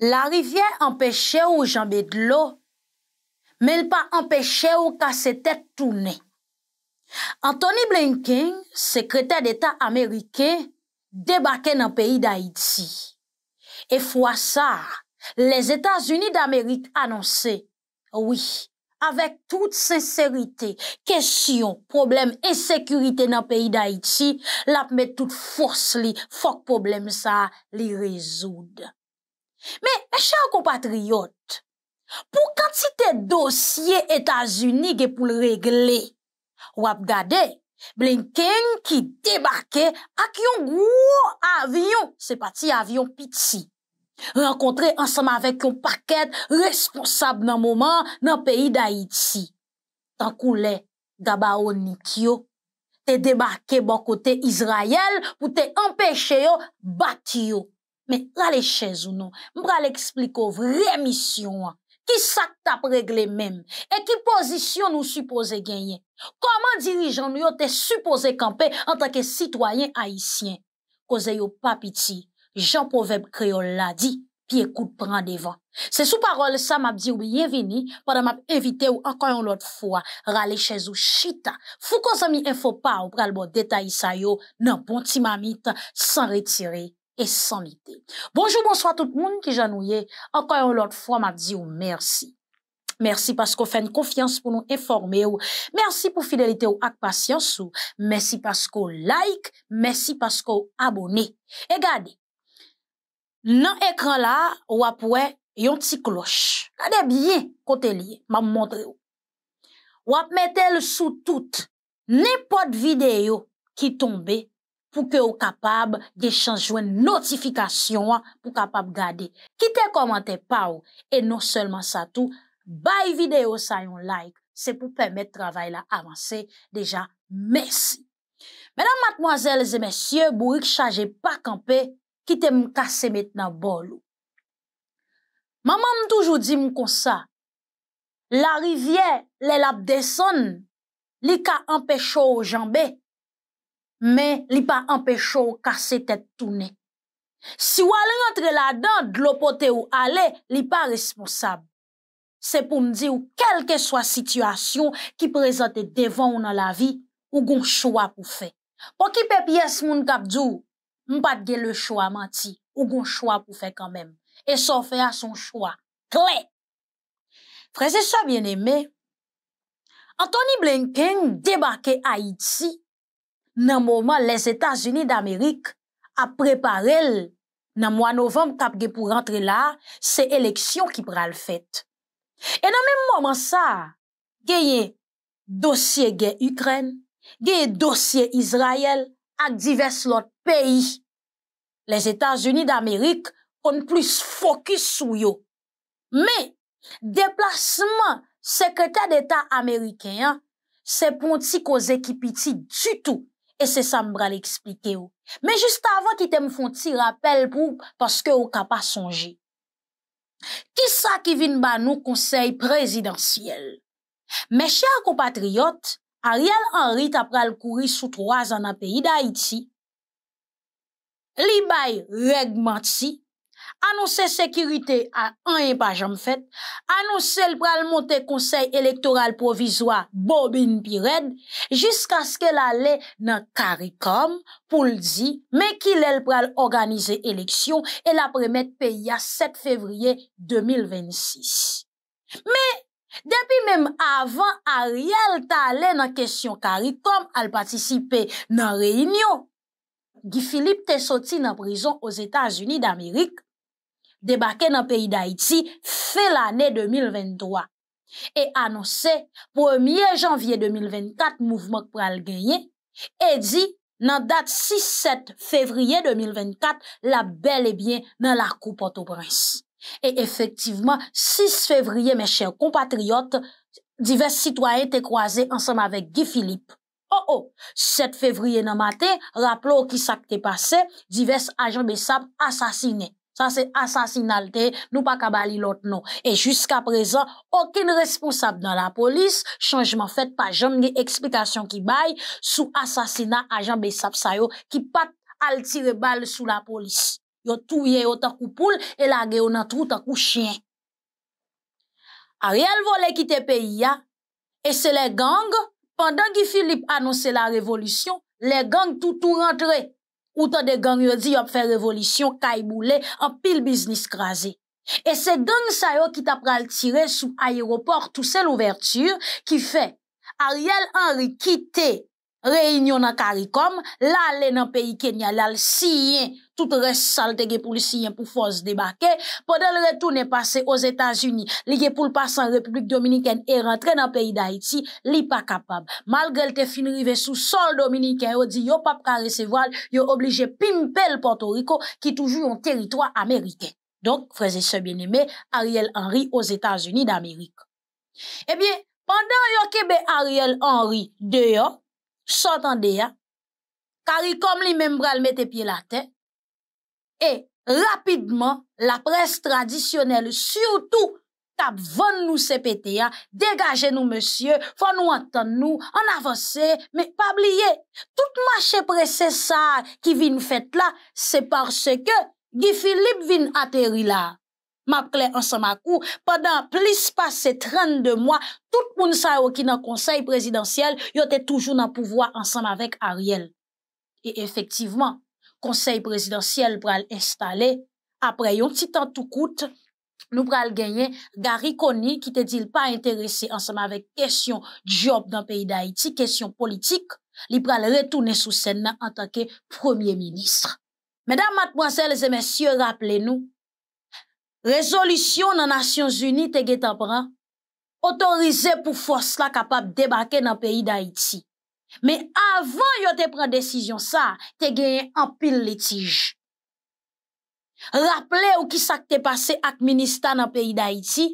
La rivye empèche ou jambè d'lo, men l'pa empèche ou ka se tè tounè. Anthony Blinken, sekretè d'Etat Amerike, debake nan peyi d'Haïti. E fwa sa, les Etats-Unis d'Amerik annonse, oui, avèk tout sensèritè, kèsyon, probleme e sekurite nan peyi d'Haïti, l apmè tout fòs li, fòk probleme sa li rezoud. Mè, mè e chè an kompatriyot, pou kan ti te dosye Etasuni ge pou l regle, wap gade, blenken ki te bakè ak yon gwo avyon, se pati avyon piti, renkontre ansanm avèk yon pakèd responsab nan mouman nan peyi da iti. Tankou le, gaba ou niki yo, te debakè bon kote Izrayel pou te empèche yo bati yo. Men rale chez non. ou nou, mbra l'ekspliko vre misyon an, ki sak ta pregle menm, e ki pozisyon nou suppose genyen. Koman dirijan nou yo te suppose kampe an tanke sitwayen haisyen? Koze yo papiti, jan poveb kreol la di, pi ekout pran devan. Se sou parol sa map di ou liye vini, padan map evite ou ankan yon lot fwa, rale chez ou chita. Fou koza mi enfo pa ou pral bo detay sa yo, nan bon pon ti mamita san retirey. et sans Bonjour, bonsoir tout le monde qui j'annouye. Encore une autre fois, m'a dit merci. Merci parce qu'on fait une confiance pour nous informer Merci pour fidélité ou patience ou. Merci parce qu'on like. Merci parce qu'on abonnez. Et regardez. Dans l'écran là, ou après, yon petit cloche. Regardez bien côté lié. M'a montré ou. Ou mettez le sous toute. N'importe vidéo qui tombe pou ke ou kapab de chanjwen notifikasyon an pou kapab gade. Kite komante pa ou, e non selman sa tou, bay videyo sa yon like, se pou pwemet travay la avanse, deja, mersi. Mèdam matmoazèl zè mèsyè, bourik chaje pa kampe, kite m kase metna bol ou. Maman m toujou di m kon sa, la rivye, le lap deson, li ka anpecho ou janbe, men li pa empèche ou kase tèt toune. Si ou alè rentre la dan, dlopote ou alè, li pa responsab. Se pou m di ou kelke swa situasyon ki prezante devan ou nan la vi, ou goun chwa pou fe. Po ki pe piyes moun kapdou, m patge le chwa manti, ou goun chwa pou fe kanmen, e sofe a son chwa. Kle! Freze sou bien eme, Anthony Blinken debake Haiti nan mouman les Etats-Unis d'Amerik a preparel nan mouan novem kap ge pou rentre la se eleksyon ki pral fèt. E nan men mouman sa, geye dosye ge Ukren, geye dosye Izrael ak divers lot peyi, les Etats-Unis d'Amerik kon plus fokus sou yo. E se sa mbra li eksplike ou. Me jist avon ki te mfon ti rapel pou paske ou ka pa sonje. Ki sa ki vin ba nou konsey prezidentiyel? Me chèr kompatriyot, Ariel Henry tap pral kouri sou troaz an apè yi da iti. Li bay regman ti. annonsè sekirite a an e pa jom fèt, annonsè l pral monte konsey elektoral provizwa Bobine Pired, jiska skè la lè nan karikom pou l di, men ki lè l pral organize eleksyon e la premèd pe ya 7 fevriye 2026. Men, depi menm avan a riel ta lè nan kesyon karikom al patisipe nan reynyon, gi Filip te soti nan prizon os Etats-Unis d'Amerik, debake nan peyi d'Haïti fè l'anè 2023 e anonsè 1è janvye 2024 mouvmòk pral genyen e di nan dat 6-7 fevriye 2024 la bel e byen nan lakou Port-au-Prince. E efektivman, 6 fevriye, mè chèr kompatriot, divers sitwayen te kwaze ansèm avèk Guy Philippe. Oh oh, 7 fevriye nan matè, raplò ki sakte pase, divers ajan bè sab asasine. Ça, c'est assassinalité. Nous pas cabali l'autre, non. Et jusqu'à présent, aucun responsable dans la police, changement fait par jamais explication qui baille sous assassinat agent Bessap Sayo qui pat al tire balle sous la police. Yo touye yo tant poule et la yo nan trou chien. Ariel qui quitter pays et c'est les gangs pendant que Philippe annonçait la révolution, les gangs tout tout rentrés. Ou tant de gang yo di yo révolution, révolution revolisyon, pile pile business Et et sous gang sa yo qui tirer pral aéroport tout seul ouverture, qui fait Ariel Henry quitter Réunion à Caricom, dans le pays Kenya, l'aller tout reste, salte pour pour force pour force débarquer, Pour le retourner passer aux états unis li pour pou passer en République dominicaine et rentrer dans le pays d'Haïti, li pa Malgré Malgré te finrive sous sol dominicain, yo di yo pas ka y yo obligé pimpel Porto Rico qui un territoire américain. Donc, frères et sœurs bien-aimé Ariel Henry aux états unis d'Amérique. Eh bien, pendant pendant yo kebe Ariel Henry dehors, S'antande ya, kari kom li membrel mette pie la ten, e rapidman la pres tradisyonel, surtout tab von nou sepete ya, degaje nou monsye, fon nou atan nou, an avanse, me pabliye, tout mache prese sa ki vin fet la, se parce ke Gifilip vin ateri la. M'appelait ensemble à coup pendant plus de 32 mois, tout moun sa yo ki nan conseil présidentiel y était toujours en pouvoir ensemble avec Ariel. et effectivement conseil présidentiel pral installé après yon temps tout coûte nous pral gagné Gary Kony qui te pas pa intéressé la question question job dans pays d'Haïti, question question politique. li pral sous sou scène en tant que premier ministre. Mesdames, Mademoiselles et Messieurs, rappelez-nous Rezolisyon nan Nasyon Zuni te gen te pran, otorize pou fos la kapap debake nan peyi d'Haïti. Me avan yo te pran desisyon sa, te gen en pil letij. Raple ou ki sak te pase ak ministan nan peyi d'Haïti,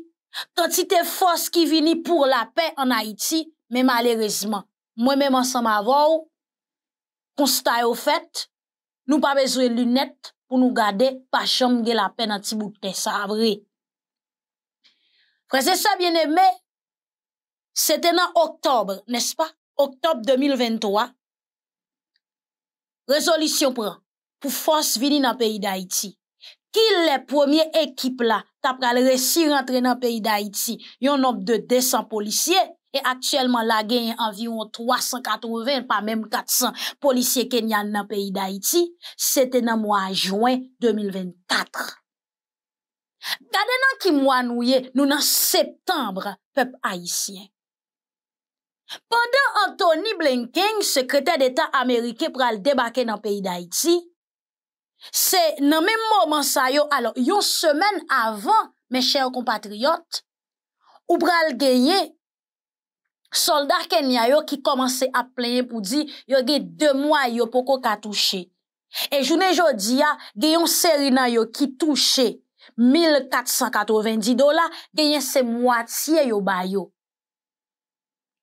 tan ti te fos ki vini pou la pey an Haïti, men malerezman, mwen menman sa ma avou, konsitaye ou fet, nou pa bezwe lunet, pou nou gade pa chom gwe la pen an ti bouten, sa avre. Kwa se sa biene me, se te nan oktobre, nes pa? Oktobre 2023, rezolisyon pran pou fons vini nan peyi d'Haïti. Ki le premier ekip la tapra le resi rentre nan peyi d'Haïti? Yon op de 200 polisye. Et actyèlman la gen yon avyon 380 pa mèm 400 polisye kenyan nan peyi d'Haïti, sete nan mwa jwen 2024. Gade nan ki mwa nouye, nou nan septembre, pep Haïtien. Pendan Anthony Blinken, sekretè d'Etat Amerike, pral debake nan peyi d'Haïti, se nan mèm mwaman sayo alo yon semen avan, mè chèr kompatriyot, Soldat kenya yo ki komanse ap plen pou di yo gey de mwa yo poko ka touche. E jounen jodi ya, geyon seri nan yo ki touche. 1490 dola, geyen se mwati yo bayo.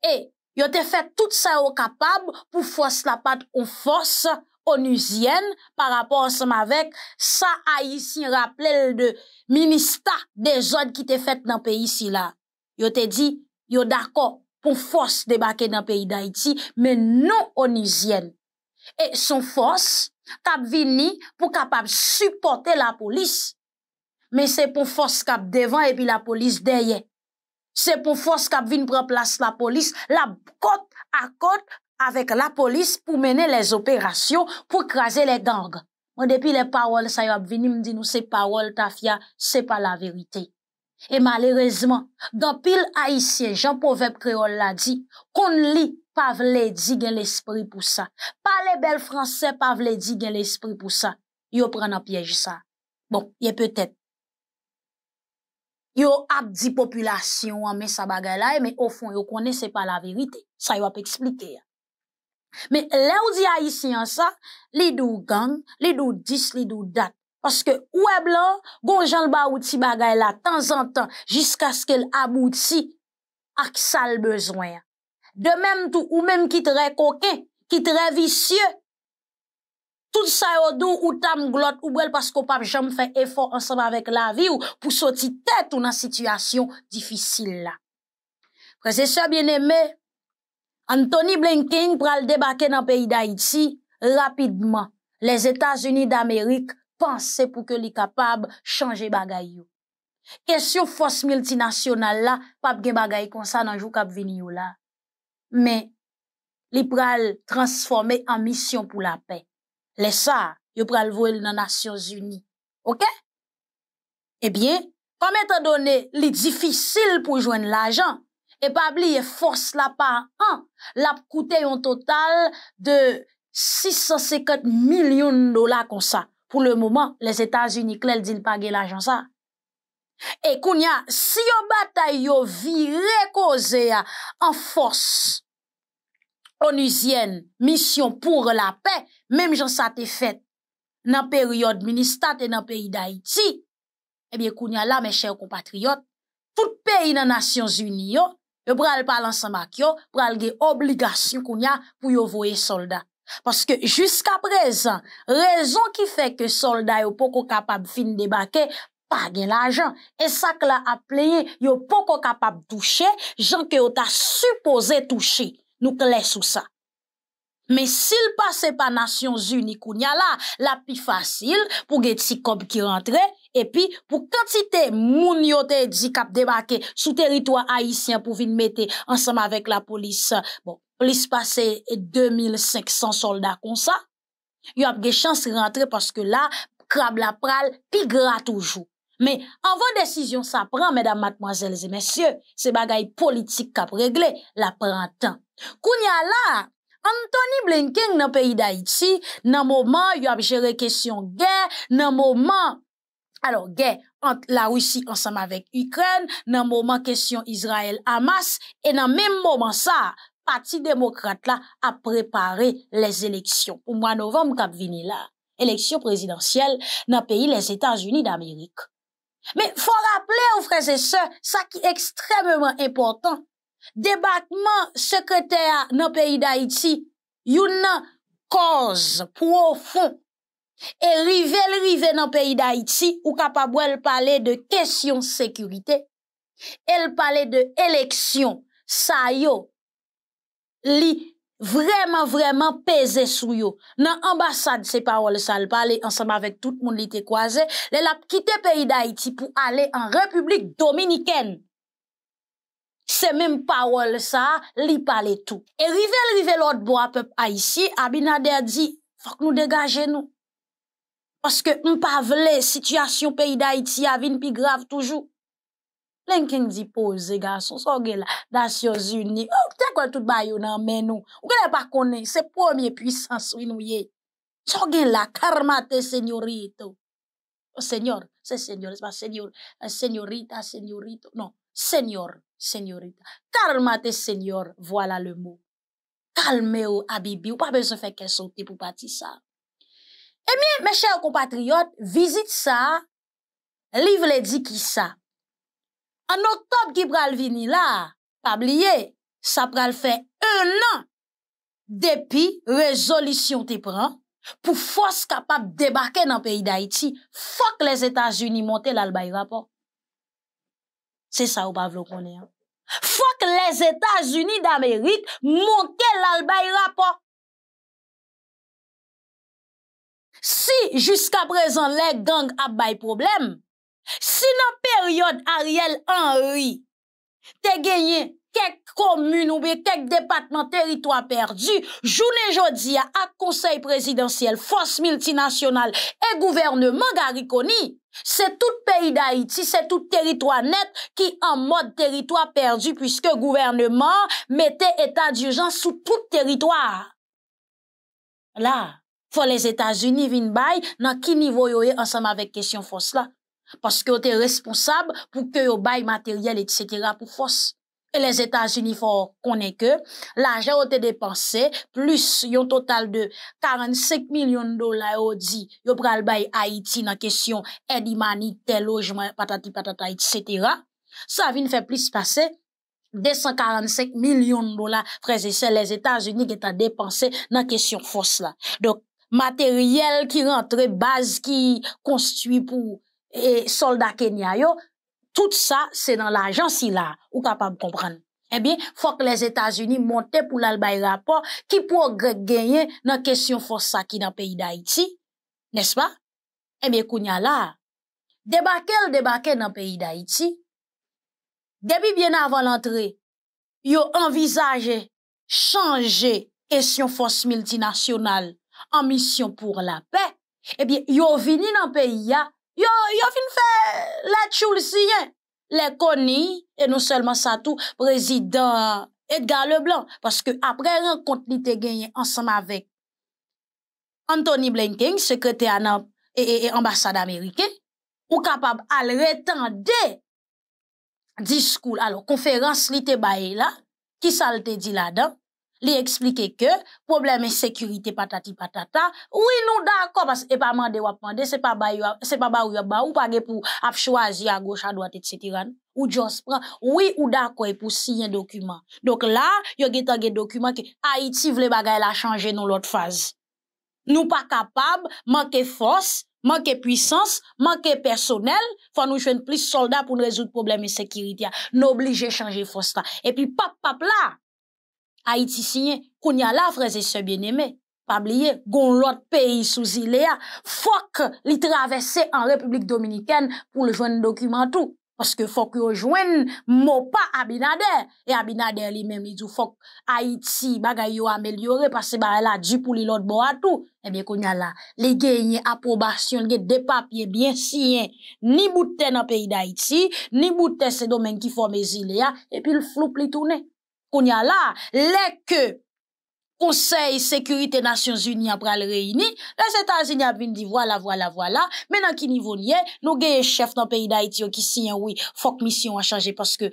E, yo te fet tout sa yo kapab pou fwos la pat ou fwos onusyen par rapport se ma vek sa a yisi raple l de ministar de zon ki te fet nan pe yisi la. Yo te di, yo dako. Pon fos debake nan peyi da iti, men nou onizyen. E son fos kap vini pou kapap supporte la polis. Men se pon fos kap devan epi la polis derye. Se pon fos kap vini pren plas la polis, la kot akot avek la polis pou mene les operasyon pou kraze le gang. Men depi le pawol sa yo ap vini mdi nou se pawol ta fya se pa la verite. E malerezman, gant pil haisyen, jan povep kreol la di, kon li pa vle di gen l'espri pou sa. Pa le bel franse pa vle di gen l'espri pou sa. Yo pren ap yej sa. Bon, ye peutet. Yo ap di popylasyon anmen sa bagay la e, men o fon yo kone se pa la verite. Sa yo ap eksplike. Men le ou di haisyen sa, li dou gang, li dou dis, li dou dat. Paske ou e blan, gon jan l baouti bagay la tan zan tan jiska sk el abouti ak sal bezwen. De menm tou ou menm kit re koken, kit re visye, tout sa yo dou ou tam glot ou bel pasko pap jom fè efor ansanm avèk la vi ou pou soti tèt ou nan situasyon difisil la. Prese sè bienemè, Anthony Blinken pral debake nan peyi d'Haïti, rapidman les Etats-Unis d'Amérique Pansè pou ke li kapab chanje bagay yo. Kèsyon fos milti nasyonal la, pap gen bagay konsan anjou kap veni yo la. Men, li pral transforme an misyon pou la pen. Le sa, yo pral vwèl nan Nasyon Zuni. Ok? Ebyen, eh komet an donè li difisil pou jwen l'ajan, e pab li e fos la pa an, la p koute yon total de 650 milyon dola konsan. Pou le mouman, les Etats-Unis klel din pa ge la jan sa. E kounya, si yo batay yo vi rekoze ya an fos, onizyen, misyon pou la pe, menm jan sa te fet nan peryod ministat e nan peyi da iti, ebye kounya la men chèw koupatriyot, tout peyi nan Nasyons Union, yo pral palan sa mak yo, pral ge obligasyon kounya pou yo voye soldat. Paske jisk ap rezan, rezon ki fe ke solda yo poko kapab fin debake, pa gen la jan. E sa ke la ap leye yo poko kapab touche, jan ke yo ta suppose touche nou ke le sou sa. Me sil pase pa nasyon zuni kounya la, la pi fasil pou gen tsi kob ki rentre, epi pou kantite moun yo te dikap debake sou teritwa haisyen pou vin mette ansama vek la polis, bon. plis pase 2500 e soldat kon sa, yo ap ge chans rentre paske la, krab la pral pigra toujou. Me, an vo desisyon sa pran, medan matmazelze mesye, se bagay politik kap regle la pran tan. Koun ya la, Anthony Blinken nan peyi da iti, nan mouman yo ap jere kesyon gen, nan mouman, alo gen, la russi ansam avek Ukren, nan mouman kesyon Israel Hamas, e nan mem mouman sa, pati demokrate la a prepare les eleksyon. Ou mwa novem kap vini la, eleksyon prezidentiyel nan peyi les Etats-Unis d'Amerik. Me fwa rappele ou freze se, sa ki ekstrememan important, debatman sekretea nan peyi d'Haïti, yon nan koz pou ou fon, e rive lrive nan peyi d'Haïti, ou kap ap wèl pale de kesyon sekurite, el pale de eleksyon sayo, li vreman vreman peze sou yo. Nan ambasade se pa wol sa, li pale ansam avèk tout moun li te kwaze, li la pkite peyi da iti pou ale an republik dominiken. Se menm pa wol sa, li pale tou. E rivel rivel odbo apèp a isi, Abinader di, fòk nou degaje nou. Pòske m pa vle situasyon peyi da iti avin pi grav toujou. Lenken di pose, zega, sou soge la. Dans yo zuni, ouk, oh, tenkwa tout bayou nan menou. Ou genè pa kone, se pwemye pwisan sou inouye. Soge la, karmate señorito. Oh, señor, señor, seman señorita, eh, señorito. Non, señor, señorita. Karmate señor, wala le mou. Kalme ou abibi, ou pa be se fè kè sote pou pati sa. Emi, eh mè chè ou kompatriot, vizit sa, liv lè di ki sa. An otop ki pral vini la, tabliye, sa pral fè un an depi rezolisyon te pran pou fòs kapap debakè nan peyi d'Haïti, fòk les Etats-Unis montè lal bay rapò. Se sa ou pavlo konè. Fòk les Etats-Unis d'Amérique montè lal bay rapò. Si, jiska prezen le gang ap bay problem, Si nan peryode Ariel Henry te genyen kek komyoun oube, kek depatman teritwa perdi, jounen jodi a ak konsey prezidentiyel, fos multinasyonal e gouvernman garikoni, se tout peyi da Haiti, se tout teritwa net ki an mod teritwa perdi pwiske gouvernman mette etat djujan sou tout teritwa. La, fwa les Etats-Unis vin bay nan ki nivou yo e ansam avek kesyon fos la. Paske yo te responsab pou ke yo bay materyel, etc. pou fos. E les Etats-Unis fò konen ke, la jè yo te depanse, plus yon total de 45 milyon dola yo di, yo pral bay Haiti nan kesyon edi mani, te lojman, patati patata, etc. Sa vin fè plis pase, 245 milyon dola freze se les Etats-Unis ki ta depanse nan kesyon fos la. Dok materyel ki rentre, baz ki konstuit pou, et soldats Kenya yo tout ça c'est dans l'agence si là ou capable de comprendre eh bien faut que les États-Unis montent pour l'albay qui pourrait gagner dans question force ça qui dans pays d'Haïti n'est-ce pas eh bien kounya là débarquer débarquer dans pays d'Haïti depuis bien avant l'entrée yo envisagé changer question force multinationale en mission pour la paix eh bien yo vini dans pays là Yo, yo fin fè la tchoul siyen. Hein. Le koni, et non seulement ça, tout président Edgar Leblanc. que après rencontre li te gagné ensemble avec Anthony Blinken, secrétaire et ambassade américaine, et ambassade capable ou capable à retendre discours conférence conférence li te baye la, ki di là li explique que problème sécurité, patati patata oui nous d'accord parce que pas mandé ou mandé c'est pas c'est pas bas ou ou pas pour choisir à gauche à droite etc. ou juste, oui ou d'accord pour signer un document donc là y a document que Haïti vle bagay la changer dans l'autre phase nous pas capable manquer force manquer puissance manquer personnel faut nous jouer plus soldats pour résoudre problème sécurité. nous à changer force et puis pap pap là Haïti sinye, kounya la freze se bien eme. Pabliye, goun lot peyi sou zile ya, fok li travesse an Republik Dominikèn pou le jwen dokumentou. Paske fok yo jwen mopa Abinader. E Abinader li men mi djou fok Haïti bagay yo amelyore pase ba la djipou li lot bo atou. Ebyen kounya la, li genye aprobasyon, li genye depapye bien siyen. Ni bouten an peyi da Haïti, ni bouten se domen ki fome zile ya, epi l floup li toune. Koun ya la, leke konsey, sekurite, nasyon zuni apre al reyini, les etan zuni apine di, wala, wala, wala, menan ki nivou nye, nou geye chef nan peyi da iti yo ki siyen, oui, fok misyon a chanje, paske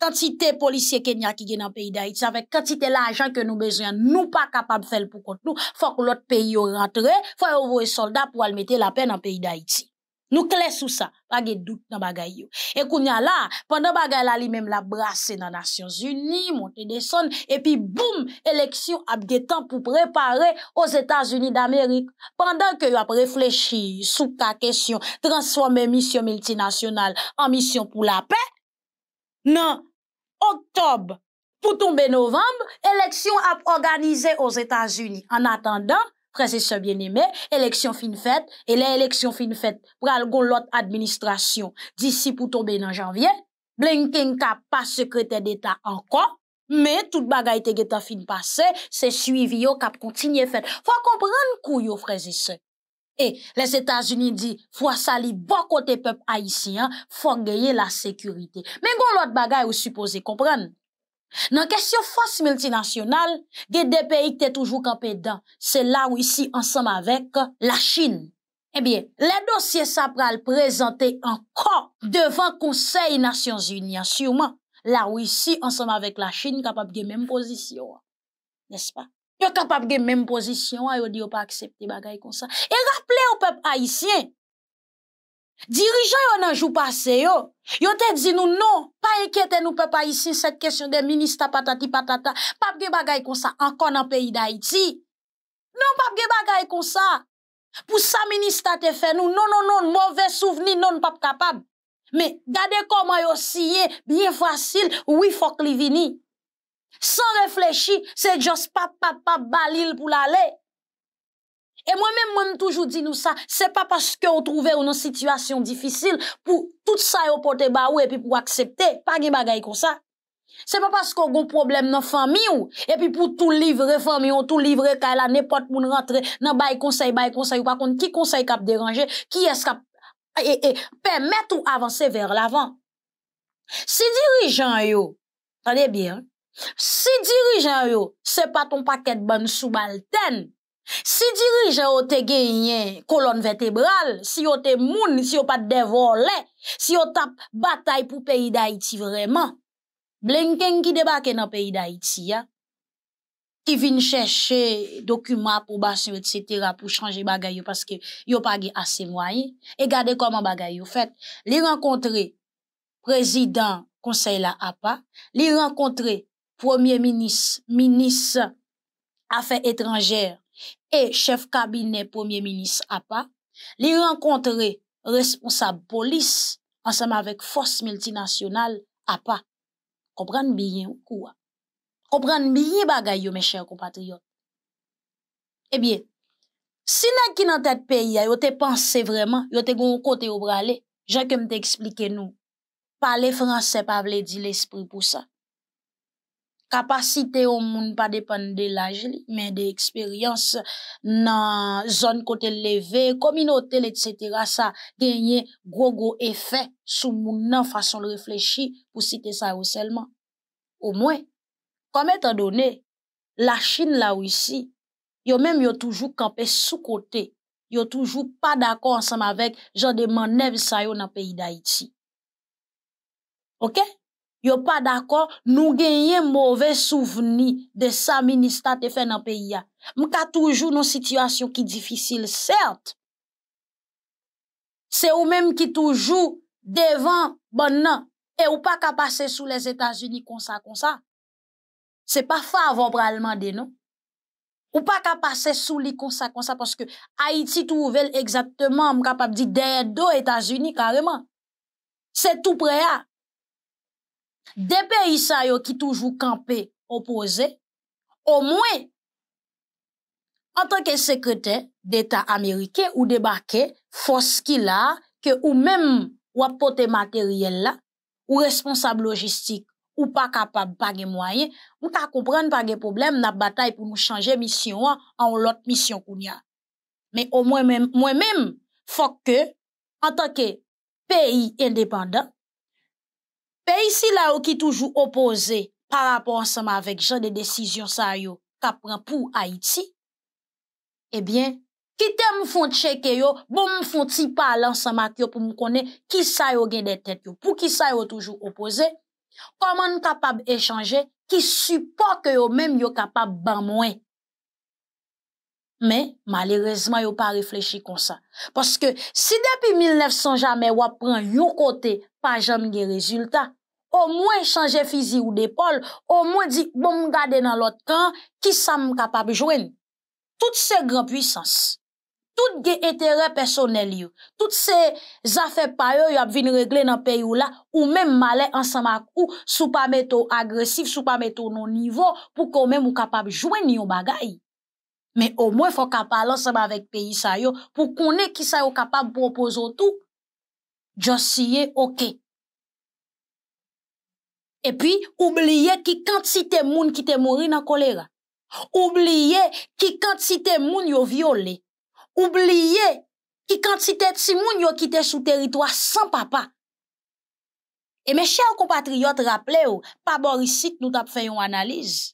kantite polisye kenya ki gen nan peyi da iti, avèk kantite la ajan ke nou bezwen, nou pa kapab fel pou kont nou, fok lot peyi yo rentre, fok lot peyi yo rentre, fok lot peyi yo rentre, Nou kles ou sa, wage dout nan bagay yo. E kounyan la, pandan bagay la li mem la brase nan Nasyons Uni, Montedeson, epi boum, eleksyon ap ge tan pou prepare os Etats-Uni d'Amerik. Pandan ke yo ap reflechi sou ka kesyon transforme misyon multinasyonal an misyon pou la pe, nan oktob pou tombe novemb, eleksyon ap organize os Etats-Uni. An atandan, Freze se bien eme, eleksyon fin fet, e le eleksyon fin fet pral gon lot administrasyon. Disi pou tombe nan janvye, Blenkin kap pa sekrete d'Etat anko, me tout bagay te geta fin pase, se suivi yo kap kontinye fet. Fwa kompran kou yo, freze se. E, les Etats-Unis di, fwa sali bon kote pep haisyen, fwa geye la sekurite. Men gon lot bagay ou supose kompran. Nan kèsyon fòs multinasyonal, gè dè peyi k te toujou kapè dan, se la ou isi ansam avèk la Chin. E bie, lè dosye sa pral prezante ankon devan konsey Nasyons Union. Siyouman, la ou isi ansam avèk la Chin kapap gè mèm pozisyon. Nè s'pa? Yo kapap gè mèm pozisyon, yo di yo pa aksepti bagay kon sa. E rapple ou pep haisyen, Dirijon yon nanjou pase yo, yon te di nou non, pa ekete nou pe pa isi set kesyon de ministat patati patata, pap ge bagay konsa ankon an peyi da iti. Non pap ge bagay konsa, pou sa ministat te fe nou, non non non, mouve souveni non pap kapab. Me, gade koman yo siye, biye fwasil, wifok li vini. San reflechi, se jos pap pap pap balil pou lale. E mwen men mwen toujou di nou sa, se pa paske ou trouve ou nan situasyon difisil pou tout sa yo pote ba ou e pi pou aksepte, pa gen bagay kon sa. Se pa paske ou gon problem nan fami ou, e pi pou tou livre fami ou, tou livre ka la, nepot moun rentre, nan bay konsey, bay konsey ou, pa konti ki konsey kap deranje, ki eskap, e, e, e, pe met ou avanse ver l'avan. Si dirijan yo, sa le bi an, si dirijan yo, se pa ton paket ban sou baltene, Si dirije ou te colonne colonne vertébrale, si ou te moun, si pas de volé, si ou tape bataille pou pays d'haïti vraiment blinken blenken ki debake nan peyi da iti ya, ki pour chèche les pou etc., pour changer bagay yo, que yo pa a ase moyens et gade koman bagay yo fèt. Li rencontrer président conseil la APA, li rencontrer premier ministre ministre affaires étrangères. e chef kabinet premier minis apa, li renkontre responsable polis ansenman vek fos multinasyonal apa. Kopran biyen ou kouwa? Kopran biyen bagay yo me chèr kompatriot? Ebyen, eh si nan ki nan tèt peyi a yo te panse vreman, yo te goun kote yo brale, jè kem te eksplike nou, pale franse pavle di l'esprit pou sa. capacité au monde pas dépendre de l'âge mais de l'expérience dans zone côté levé communauté etc. ça gagné gros gros effet sur monde façon de réfléchir pour citer ça seulement au moins comme étant donné la Chine la Russie yo même yo toujours campé sous côté yo toujours pas d'accord ensemble avec genre de manœuvre ça yo dans pays d'Haïti OK yo pa d'akor nou genye mouvè souveni de sa ministat te fè nan peyi ya. Mk a toujou nou situasyon ki difisil, cert. Se ou mèm ki toujou devan bon nan, e ou pa ka pase sou les Etats-Unis konsa konsa, se pa fè avobre alman de nou. Ou pa ka pase sou li konsa konsa, porske Haiti touvel egzaktman mk apap di derdo Etats-Unis kareman. Se tou preya, des pays qui toujours campés opposés, au moins en tant que secrétaire d'état américain ou débarqué force qu'il a que ou même ou matériel là ou responsable logistique ou pas capable pas de moyens ou comprendre pas de problème la bataille pour nous changer mission en l'autre mission mais au moins même moi même faut que en tant que pays indépendant pe isi la yo ki toujou opoze pa rapor ansema vek jan de desisyon sa yo ka pran pou Haiti, ebyen, eh kite m fonte cheke yo, bon m fonte pa lan ansema ki yo pou m kone ki sa yo gen de tet yo, pou ki sa yo toujou opoze, koman kapab echange, ki supo ke yo menm yo kapab ban mwen Men, malerezman yo pa reflechi kon sa. Paske, si depi 1900 jamen wap pran yon kote, pa jam ge rezultat, o mwen chanje fizi ou depol, o mwen dik bom gade nan lot kan, ki sa m kapab jwen. Tout se gran puissance, tout ge etere personel yo, tout se zafep pa yo yop vin regle nan peyo la, ou men male ansan mak ou, sou pa meto agresif, sou pa meto non nivou, pou kon men m kapab jwen yon bagay. Me o mwen fwa kapal ansem avèk peyi sa yo pou konè ki sa yo kapab proposo tou. Djo siye ok. E pi, oubliye ki kant si te moun ki te mori nan kolera. Oubliye ki kant si te moun yo viole. Oubliye ki kant si te ti moun yo ki te sou teritwa san papa. E me chè ou kompatriot rapple ou, pa bor isi nou tap fè yon analiz.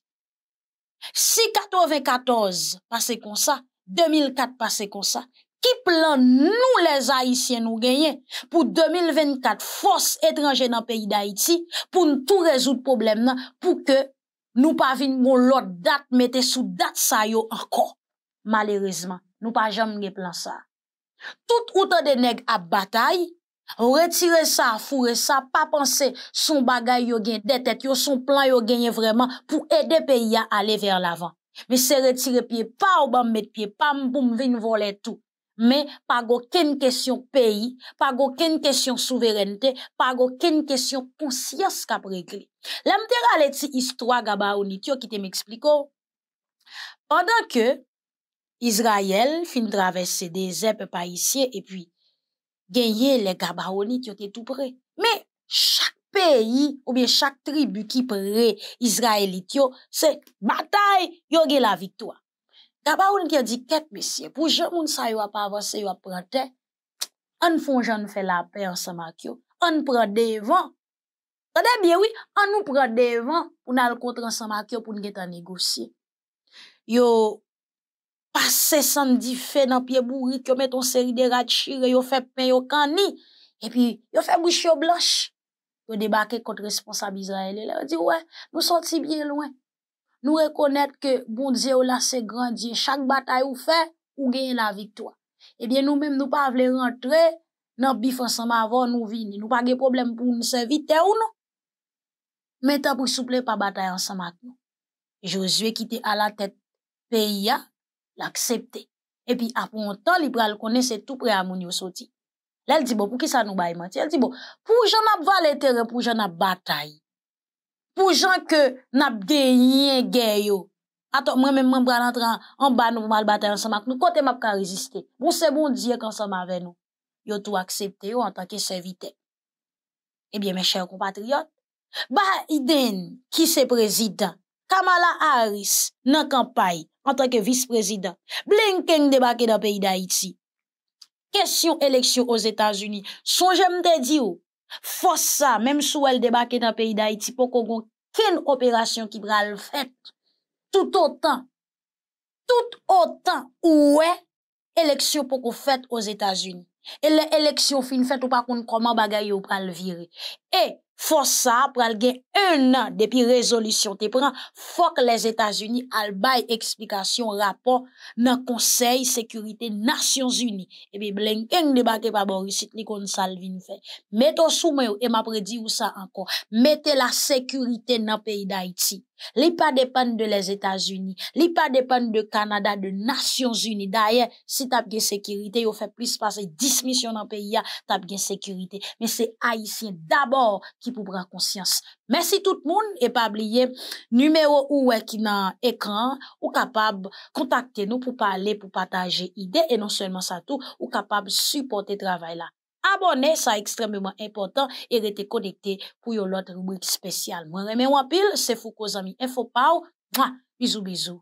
Si 94 passe kon sa, 2004 passe kon sa, ki plan nou les Haitien nou genyen pou 2024 fos etranje nan peyi d'Haïti pou nou tou rezout problem nan pou ke nou pa vin goun lot dat mette sou dat sayo anko. Malérezman, nou pa jam gen plan sa. Tout oute de neg ap batay, Retire sa, fure sa, pa panse son bagay yo gen detet, yo son plan yo genye vreman pou ede peyi a ale ver lavan. Ve se retire peyi, pa ou ban met peyi, pa mboum vin vole tou. Men, pa go ken kesyon peyi, pa go ken kesyon souverente, pa go ken kesyon pousiyas ka prekri. La mder ale ti istwa gaba ou nit yo ki te m ekspliko. Pendan ke Izrayel fin travesse de zep pa isye, e pwi genye le Gabaouni tyo te tou pre. Me, chak peyi, ou bien chak tribu ki pre Izraeli tyo, se batay yo ge la viktoa. Gabaouni ke di ket, mesye, pou jemoun sa yo apavase yo aprate, an fonjan fe la pe an samakyo, an pre devan. Tade biye, oui, an nou pre devan pou nal kontran samakyo pou nge te negosye. Yo, pa 70 fe nan piye bourri kyo met ton seri de rat chire, yo fe pen yo kan ni, e pi yo fe bouch yo blanche, yo debake kont responsabizan ele, yo di wè, nou soti biye lwen, nou rekonet ke, bon diye ou la se grandye, chak batay ou fe, ou genye la viktwa. E biye nou mèm nou pa vle rentre, nan bif ansan ma avon nou vini, nou pa ge problem pou nou se vitè ou nou. Mè ta pou souple pa batay ansan mat nou. Josue ki te ala tet peya, l'aksepte. E pi apon ton liberal konen se tout pre bon, bon, a moun yo soti. La el di bo pou ki sa nou ba e manti. El di bo pou jan ap val etere, pou jan ap batay. Pou jan ke nap denye gen yo. Ato mwen men mwen bran antran an ban nou mou mal batay an seman nou kote map ka reziste. Moun seman diye kan seman ve nou. Yo tou aksepte yo an tanke servite. E eh biye men chèr compatriot, ba iden ki se prezident, Kamala Harris nan kampay an tanke vice-prezident, blen ken yon debake nan peyi da iti, kesyon eleksyon os Etats-Unis, sou jem te di yo, fosa, menm sou el debake nan peyi da iti, pou kon kon ken operasyon ki pral fèt, tout o tan, tout o tan, ou we, eleksyon pou kon fèt os Etats-Unis, e le eleksyon fin fèt ou pa kon koman bagay yo pral vire, e, Fos sa, pral gen un nan depi rezolusyon te pran, fok les Etats-Unis al bay eksplikasyon rapon nan konsey sekurite Nasyons-Uni. Epi blenken de bak e pa borisit ni kon salvin fe. Meto soume yo, e ma predi ou sa ankon, mete la sekurite nan peyi da iti. Li pa depan de les Etats-Unis, li pa depan de Kanada, de Nasyons-Unis. Da ye, si tab gen sekurite, yo fe plis pase dismisyon nan peyi ya, tab gen sekurite. Men se haisyen dabor ki pou pran konsyans. Mersi tout moun, e pa abliye, numero ou ek nan ekran, ou kapab kontakte nou pou pale pou pataje ide, e non sèlman sa tou, ou kapab supporte travay la. abone, sa ekstremement important e rete konekte pou yo lot rubrik spesyal. Mwen reme wapil, se fou ko zami. En fou pa ou, bizou bizou.